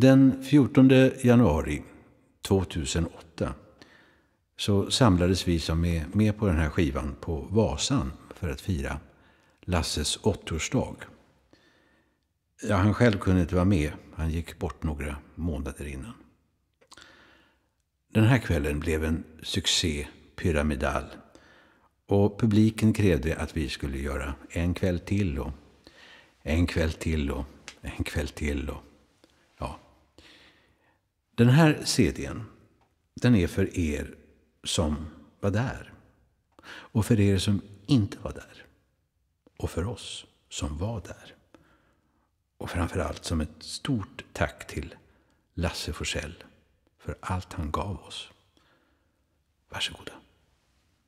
Den 14 januari 2008 så samlades vi som är med på den här skivan på Vasan för att fira Lasses åttaårsdag. Ja, han själv kunde inte vara med. Han gick bort några månader innan. Den här kvällen blev en succé pyramidal. Och publiken krävde att vi skulle göra en kväll till och en kväll till och en kväll till och den här CDn, den är för er som var där. Och för er som inte var där. Och för oss som var där. Och framför allt som ett stort tack till Lasse Forsell för allt han gav oss. Varsågoda.